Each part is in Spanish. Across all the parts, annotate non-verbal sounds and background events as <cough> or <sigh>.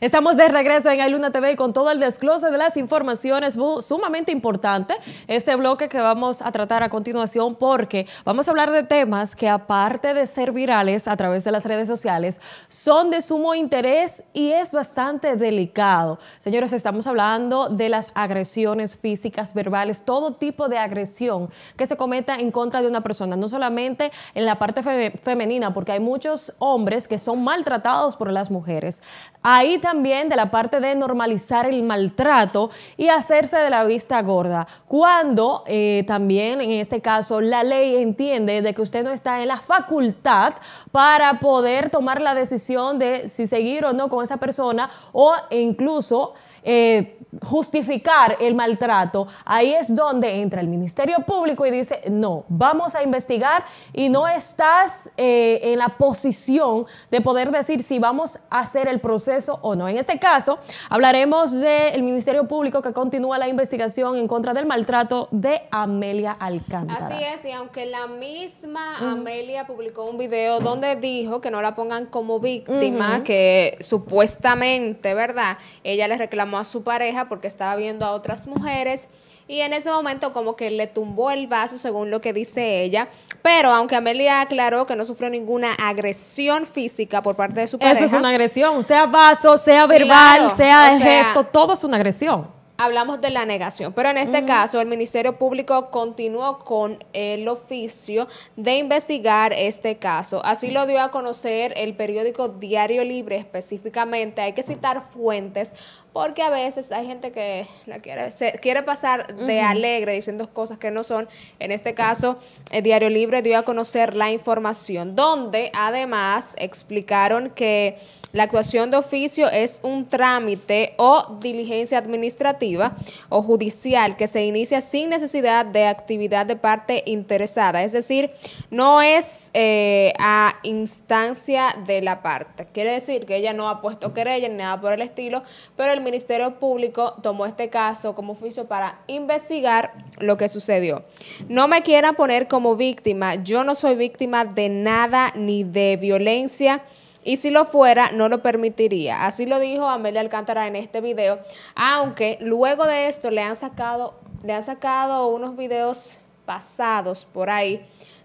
Estamos de regreso en Ailuna TV con todo el desglose de las informaciones sumamente importante. Este bloque que vamos a tratar a continuación porque vamos a hablar de temas que aparte de ser virales a través de las redes sociales, son de sumo interés y es bastante delicado. Señores, estamos hablando de las agresiones físicas, verbales, todo tipo de agresión que se cometa en contra de una persona, no solamente en la parte femenina, porque hay muchos hombres que son maltratados por las mujeres. Ahí también de la parte de normalizar el maltrato y hacerse de la vista gorda, cuando eh, también en este caso la ley entiende de que usted no está en la facultad para poder tomar la decisión de si seguir o no con esa persona o incluso eh, justificar el maltrato, ahí es donde entra el Ministerio Público y dice, no, vamos a investigar y no estás eh, en la posición de poder decir si vamos a hacer el proceso o no. En este caso, hablaremos del Ministerio Público que continúa la investigación en contra del maltrato de Amelia Alcántara. Así es, y aunque la misma Amelia publicó un video donde dijo que no la pongan como víctima, que supuestamente, ¿verdad? Ella le reclamó a su pareja porque estaba viendo a otras mujeres y en ese momento como que le tumbó el vaso según lo que dice ella, pero aunque Amelia aclaró que no sufrió ninguna agresión física por parte de su pareja. Eso es una agresión, sea vaso, sea verbal, sea el gesto, todo es una agresión hablamos de la negación, pero en este caso el Ministerio Público continuó con el oficio de investigar este caso. Así lo dio a conocer el periódico Diario Libre específicamente. Hay que citar fuentes porque a veces hay gente que quiere, se, quiere pasar de alegre diciendo cosas que no son. En este caso, el eh, Diario Libre dio a conocer la información, donde además explicaron que la actuación de oficio es un trámite o diligencia administrativa o judicial que se inicia sin necesidad de actividad de parte interesada, es decir, no es eh, a instancia de la parte. Quiere decir que ella no ha puesto querella ni nada por el estilo, pero el Ministerio Público tomó este caso como oficio para investigar lo que sucedió. No me quieran poner como víctima, yo no soy víctima de nada ni de violencia. Y si lo fuera, no lo permitiría. Así lo dijo Amelia Alcántara en este video. Aunque luego de esto le han sacado, le han sacado unos videos pasados por ahí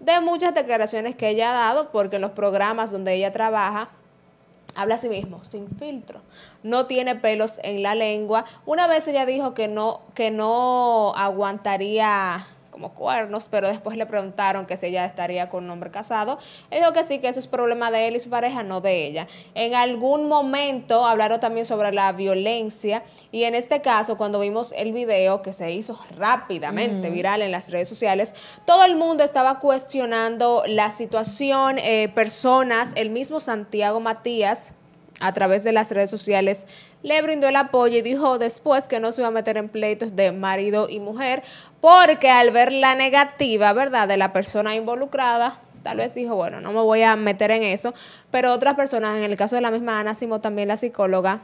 de muchas declaraciones que ella ha dado, porque en los programas donde ella trabaja, Habla así sí mismo, sin filtro. No tiene pelos en la lengua. Una vez ella dijo que no, que no aguantaría cuernos, pero después le preguntaron que si ella estaría con un hombre casado. Él dijo que sí, que eso es problema de él y su pareja, no de ella. En algún momento hablaron también sobre la violencia y en este caso, cuando vimos el video que se hizo rápidamente viral en las redes sociales, todo el mundo estaba cuestionando la situación, eh, personas, el mismo Santiago Matías a través de las redes sociales le brindó el apoyo y dijo después que no se iba a meter en pleitos de marido y mujer, porque al ver la negativa, ¿verdad?, de la persona involucrada, tal vez dijo, bueno, no me voy a meter en eso, pero otras personas, en el caso de la misma Ana Simo, también la psicóloga,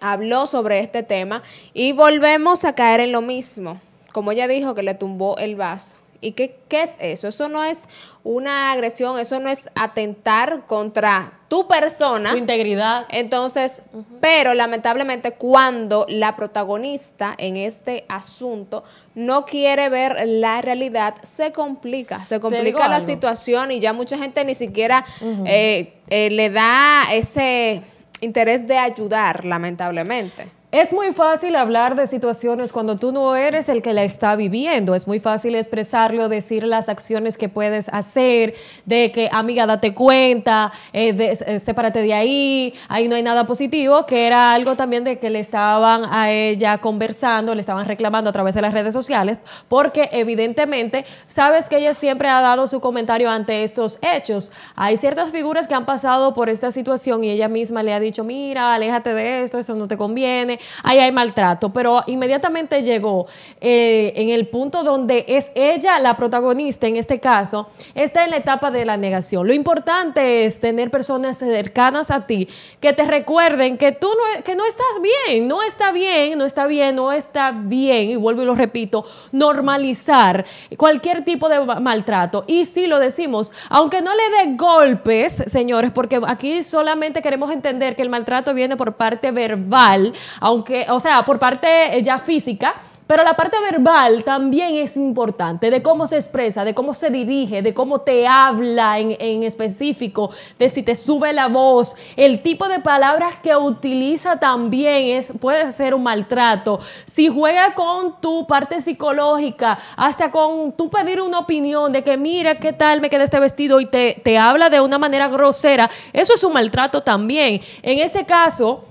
habló sobre este tema y volvemos a caer en lo mismo, como ella dijo que le tumbó el vaso ¿Y qué, es eso? Eso no es una agresión, eso no es atentar contra tu persona. Tu integridad. Entonces, pero lamentablemente cuando la protagonista en este asunto no quiere ver la realidad, se complica, se complica la situación y ya mucha gente ni siquiera eh, eh, le da ese interés de ayudar, lamentablemente. Es muy fácil hablar de situaciones cuando tú no eres el que la está viviendo. Es muy fácil expresarlo, decir las acciones que puedes hacer, de que, amiga, date cuenta, eh, de, eh, de ahí, ahí no hay nada positivo, que era algo también de que le estaban a ella conversando, le estaban reclamando a través de las redes sociales, porque evidentemente sabes que ella siempre ha dado su comentario ante estos hechos. Hay ciertas figuras que han pasado por esta situación y ella misma le ha dicho, mira, aléjate de esto, esto no te conviene ahí hay maltrato, pero inmediatamente llegó eh, en el punto donde es ella la protagonista, en este caso, está en la etapa de la negación. Lo importante es tener personas cercanas a ti que te recuerden que tú no, que no estás bien, no está bien, no está bien, no está bien, y vuelvo y lo repito, normalizar cualquier tipo de maltrato. Y si sí, lo decimos, aunque no le dé golpes, señores, porque aquí solamente queremos entender que el maltrato viene por parte verbal, aunque, o sea, por parte eh, ya física, pero la parte verbal también es importante, de cómo se expresa, de cómo se dirige, de cómo te habla en, específico, de si te sube la voz, el tipo de palabras que utiliza también es, puede ser un maltrato. Si juega con tu parte psicológica, hasta con tú pedir una opinión de que mira qué tal me queda este vestido y te, te habla de una manera grosera, eso es un maltrato también. En este caso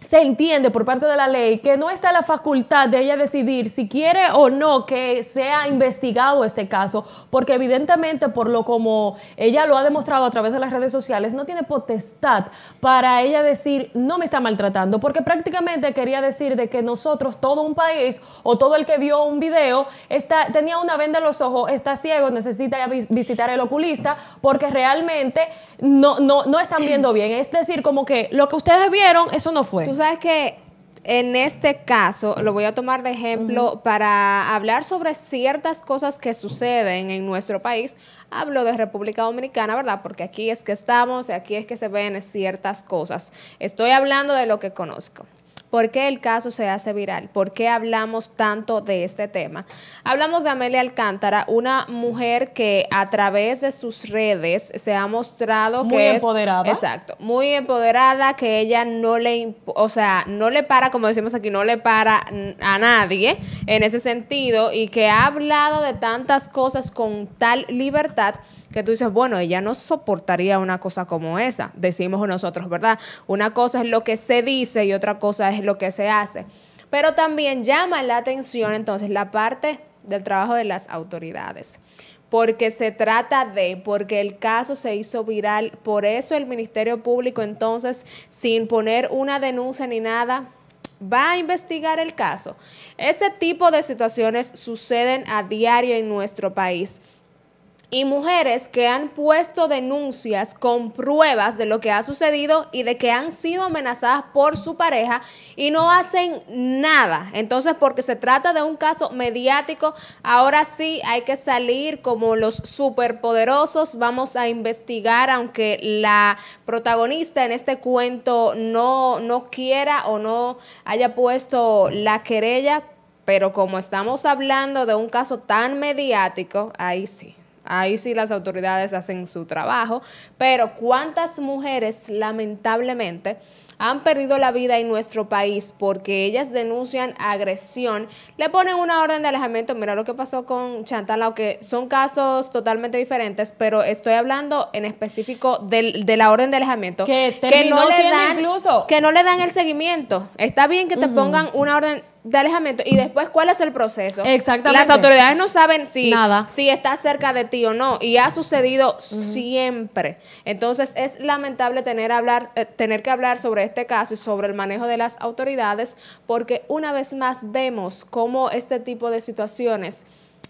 se entiende por parte de la ley que no está la facultad de ella decidir si quiere o no que sea investigado este caso, porque evidentemente por lo como ella lo ha demostrado a través de las redes sociales, no tiene potestad para ella decir no me está maltratando, porque prácticamente quería decir de que nosotros, todo un país o todo el que vio un video, está, tenía una venda en los ojos, está ciego, necesita visitar el oculista, porque realmente no, no, no están viendo bien. Es decir, como que lo que ustedes vieron, eso no fue. Tú sabes que en este caso, lo voy a tomar de ejemplo para hablar sobre ciertas cosas que suceden en nuestro país. Hablo de República Dominicana, ¿verdad? Porque aquí es que estamos y aquí es que se ven ciertas cosas. Estoy hablando de lo que conozco. ¿Por qué el caso se hace viral? ¿Por qué hablamos tanto de este tema? Hablamos de Amelia Alcántara, una mujer que a través de sus redes se ha mostrado que Muy empoderada. Exacto, muy empoderada, que ella no le... O sea, no le para, como decimos aquí, no le para a nadie en ese sentido y que ha hablado de tantas cosas con tal libertad que tú dices, bueno, ella no soportaría una cosa como esa, decimos nosotros, ¿verdad? Una cosa es lo que se dice y otra cosa es lo que se hace. Pero también llama la atención entonces la parte del trabajo de las autoridades porque se trata de, porque el caso se hizo viral, por eso el Ministerio Público entonces, sin poner una denuncia ni nada, va a investigar el caso. Ese tipo de situaciones suceden a diario en nuestro país y mujeres que han puesto denuncias con pruebas de lo que ha sucedido y de que han sido amenazadas por su pareja y no hacen nada. Entonces, porque se trata de un caso mediático, ahora sí hay que salir como los superpoderosos, vamos a investigar, aunque la protagonista en este cuento no, no quiera o no haya puesto la querella, pero como estamos hablando de un caso tan mediático, ahí sí. Ahí sí las autoridades hacen su trabajo, pero ¿cuántas mujeres lamentablemente han perdido la vida en nuestro país porque ellas denuncian agresión, le ponen una orden de alejamiento. Mira lo que pasó con Chantal, aunque son casos totalmente diferentes, pero estoy hablando en específico de la orden de alejamiento. Que, no le dan incluso. Que no le dan el seguimiento. Está bien que te pongan una orden de alejamiento. Y después, ¿cuál es el proceso? Exactamente. Las autoridades no saben si, Nada. si está cerca de ti o no. Y ha sucedido siempre. Entonces, es lamentable tener, hablar, eh, tener que hablar sobre este caso y sobre el manejo de las autoridades, porque una vez más vemos cómo este tipo de situaciones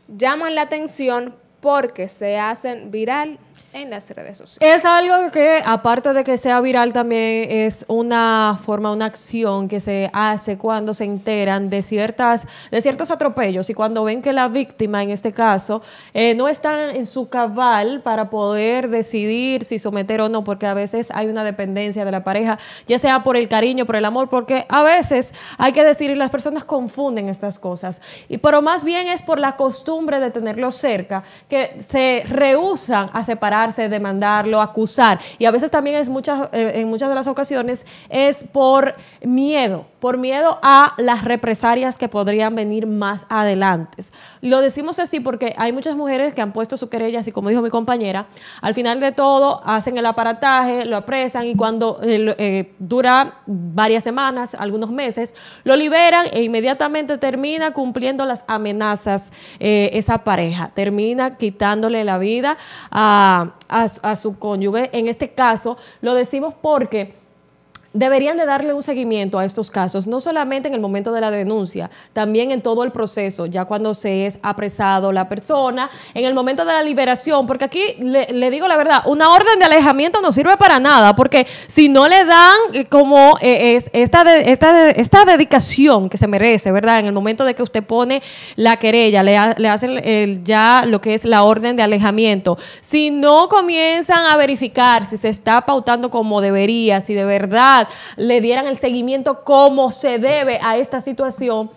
llaman la atención porque se hacen viral en las redes sociales. Es algo que, aparte de que sea viral, también es una forma, una acción que se hace cuando se enteran de ciertas, de ciertos atropellos y cuando ven que la víctima, en este caso, eh, no está en su cabal para poder decidir si someter o no, porque a veces hay una dependencia de la pareja, ya sea por el cariño, por el amor, porque a veces hay que decir, y las personas confunden estas cosas. Y pero más bien es por la costumbre de tenerlos cerca que se rehusan a separar demandarlo, acusar. Y a veces también es muchas, eh, en muchas de las ocasiones es por miedo, por miedo a las represalias que podrían venir más adelante. Lo decimos así porque hay muchas mujeres que han puesto su querella, así como dijo mi compañera, al final de todo hacen el aparataje, lo apresan y cuando eh, dura varias semanas, algunos meses, lo liberan e inmediatamente termina cumpliendo las amenazas eh, esa pareja, termina quitándole la vida a a, su cónyuge. En este caso lo decimos porque deberían de darle un seguimiento a estos casos, no solamente en el momento de la denuncia, también en todo el proceso, ya cuando se es apresado la persona, en el momento de la liberación, porque aquí le, digo la verdad, una orden de alejamiento no sirve para nada, porque si no le dan eh, como eh, es esta, esta, esta dedicación que se merece, ¿verdad? En el momento de que usted pone la querella, le, hacen el, ya lo que es la orden de alejamiento, si no comienzan a verificar si se está pautando como debería, si de verdad le dieran el seguimiento como se debe a esta situación,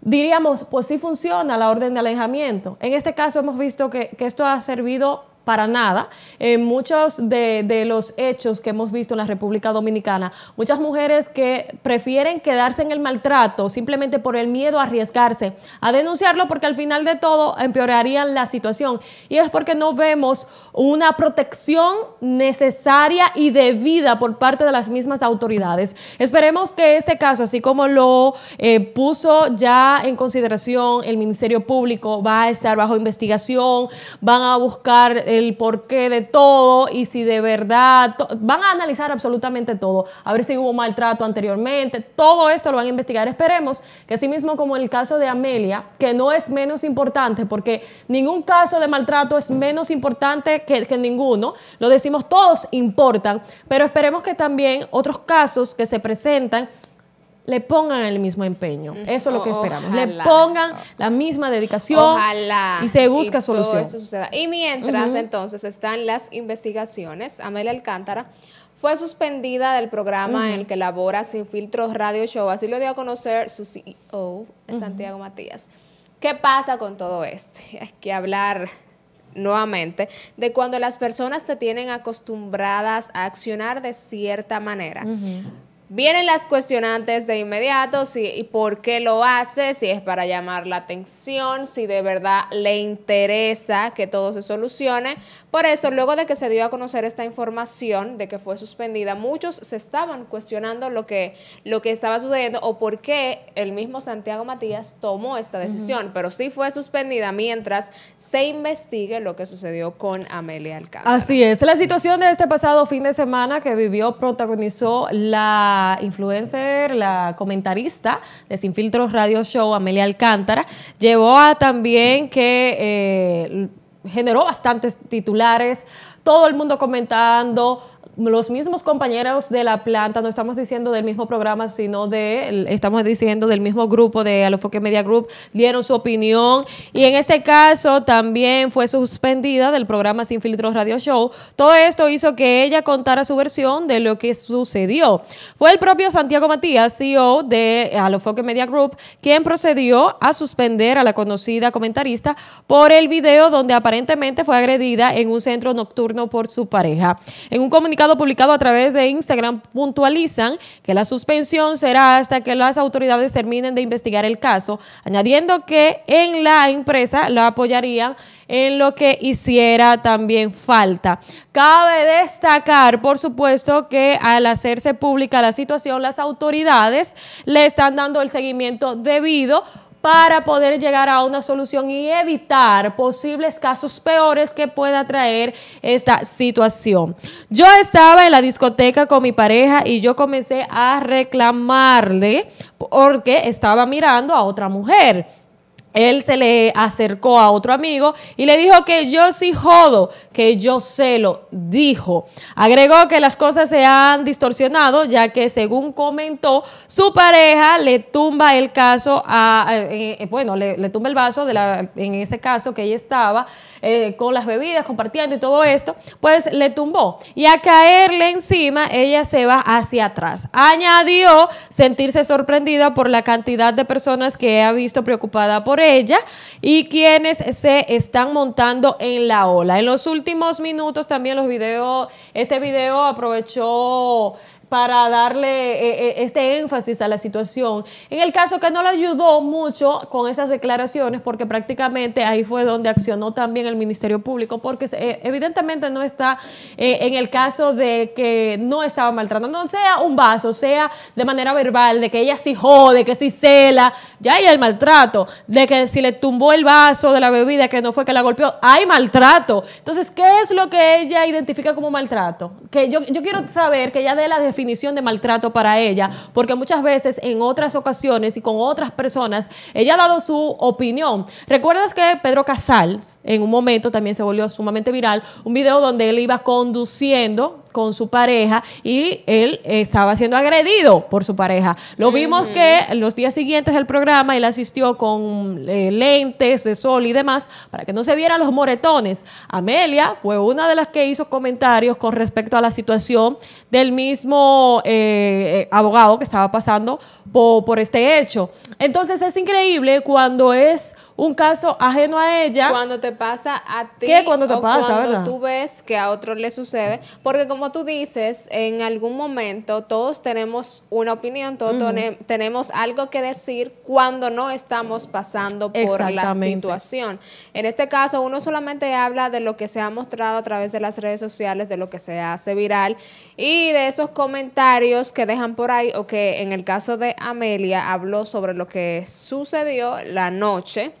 diríamos, pues sí funciona la orden de alejamiento. En este caso hemos visto que, que esto ha servido para nada. En eh, muchos de, los hechos que hemos visto en la República Dominicana, muchas mujeres que prefieren quedarse en el maltrato simplemente por el miedo a arriesgarse a denunciarlo porque al final de todo empeorarían la situación. Y es porque no vemos una protección necesaria y debida por parte de las mismas autoridades. Esperemos que este caso, así como lo eh, puso ya en consideración el Ministerio Público, va a estar bajo investigación, van a buscar... Eh, el porqué de todo y si de verdad van a analizar absolutamente todo, a ver si hubo maltrato anteriormente, todo esto lo van a investigar. Esperemos que así mismo como el caso de Amelia, que no es menos importante porque ningún caso de maltrato es menos importante que, que ninguno, lo decimos todos importan, pero esperemos que también otros casos que se presentan le pongan el mismo empeño. Eso es lo que esperamos. Le pongan la misma dedicación y se busca solución. Todo esto Y mientras entonces están las investigaciones, Amelia Alcántara fue suspendida del programa en el que labora Sin Filtros Radio Show. Así lo dio a conocer su CEO, Santiago Matías. ¿Qué pasa con todo esto? <laughs> Hay que hablar nuevamente, de cuando las personas te tienen acostumbradas a accionar de cierta manera. Vienen las cuestionantes de inmediato, si y por qué lo hace, si es para llamar la atención, si de verdad le interesa que todo se solucione. Por eso, luego de que se dio a conocer esta información de que fue suspendida, muchos se estaban cuestionando lo que, lo que estaba sucediendo o por qué el mismo Santiago Matías tomó esta decisión, pero sí fue suspendida mientras se investigue lo que sucedió con Amelia Alcántara. Así es, la situación de este pasado fin de semana que vivió protagonizó la influencer, la comentarista de Sin Filtros Radio Show, Amelia Alcántara, llevó a también que eh, generó bastantes titulares, todo el mundo comentando los mismos compañeros de la planta, no estamos diciendo del mismo programa, sino de, estamos diciendo del mismo grupo de Alofoque Media Group, dieron su opinión y en este caso también fue suspendida del programa Sin Filtros Radio Show. Todo esto hizo que ella contara su versión de lo que sucedió. Fue el propio Santiago Matías, CEO de Alofoque Media Group, quien procedió a suspender a la conocida comentarista por el video donde aparentemente fue agredida en un centro nocturno por su pareja. En un comunicado publicado a través de Instagram puntualizan que la suspensión será hasta que las autoridades terminen de investigar el caso, añadiendo que en la empresa lo apoyaría en lo que hiciera también falta. Cabe destacar, por supuesto, que al hacerse pública la situación, las autoridades le están dando el seguimiento debido para poder llegar a una solución y evitar posibles casos peores que pueda traer esta situación. Yo estaba en la discoteca con mi pareja y yo comencé a reclamarle porque estaba mirando a otra mujer él se le acercó a otro amigo y le dijo que yo sí jodo, que yo se lo dijo. Agregó que las cosas se han distorsionado, ya que según comentó, su pareja le tumba el caso a, eh, eh, bueno, le, tumba el vaso de la, en ese caso que ella estaba eh, con las bebidas, compartiendo y todo esto, pues le tumbó. Y a caerle encima, ella se va hacia atrás. Añadió sentirse sorprendida por la cantidad de personas que ha visto preocupada por ella y quienes se están montando en la ola. En los últimos minutos también los videos, este video aprovechó para darle eh, eh, este énfasis a la situación. En el caso que no lo ayudó mucho con esas declaraciones, porque prácticamente ahí fue donde accionó también el Ministerio Público, porque eh, evidentemente no está en el caso de que no estaba maltratando, no sea un vaso, sea de manera verbal, de que ella sí jode, que sí cela, ya hay el maltrato, de que si le tumbó el vaso de la bebida, que no fue que la golpeó, hay maltrato. Entonces, ¿qué es lo que ella identifica como maltrato? Que yo, quiero saber que ella dé la definición de maltrato para ella, porque muchas veces en otras ocasiones y con otras personas, ella ha dado su opinión. ¿Recuerdas que Pedro Casals en un momento también se volvió sumamente viral? Un video donde él iba conduciendo con su pareja y él estaba siendo agredido por su pareja. Lo vimos que los días siguientes del programa él asistió con eh, lentes de sol y demás para que no se vieran los moretones. Amelia fue una de las que hizo comentarios con respecto a la situación del mismo eh, eh, abogado que estaba pasando por, este hecho. Entonces es increíble cuando es un caso ajeno a ella. Cuando te pasa a ti. ¿Qué cuando te pasa, tú ves que a otro le sucede. Porque como tú dices, en algún momento todos tenemos una opinión, todos tenemos algo que decir cuando no estamos pasando por la situación. En este caso, uno solamente habla de lo que se ha mostrado a través de las redes sociales, de lo que se hace viral y de esos comentarios que dejan por ahí o que en el caso de Amelia habló sobre lo que sucedió la noche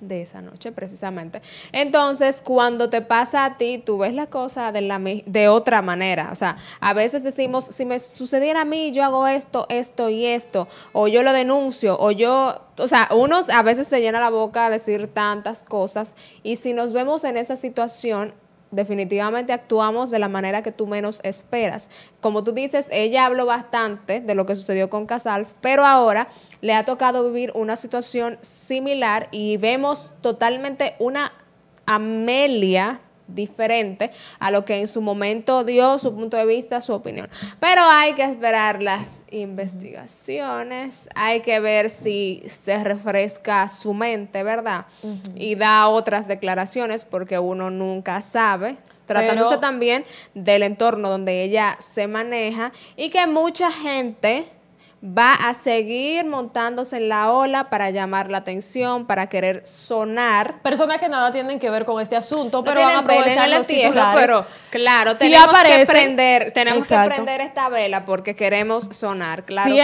de esa noche, precisamente. Entonces, cuando te pasa a ti, tú ves la cosa de, la, de otra manera. O sea, a veces decimos, si me sucediera a mí, yo hago esto, esto y esto, o yo lo denuncio, o yo o sea, unos a veces se llena la boca a decir tantas cosas y si nos vemos en esa situación, definitivamente actuamos de la manera que tú menos esperas. Como tú dices, ella habló bastante de lo que sucedió con Casalf, pero ahora le ha tocado vivir una situación similar y vemos totalmente una Amelia diferente a lo que en su momento dio su punto de vista, su opinión. Pero hay que esperar las investigaciones, hay que ver si se refresca su mente, ¿verdad? Y da otras declaraciones porque uno nunca sabe tratándose también del entorno donde ella se maneja y que mucha gente va a seguir montándose en la ola para llamar la atención, para querer sonar. Personas que nada tienen que ver con este asunto, pero van a aprovechar los titulares. Pero claro, tenemos que prender, tenemos que prender esta vela porque queremos sonar, claro.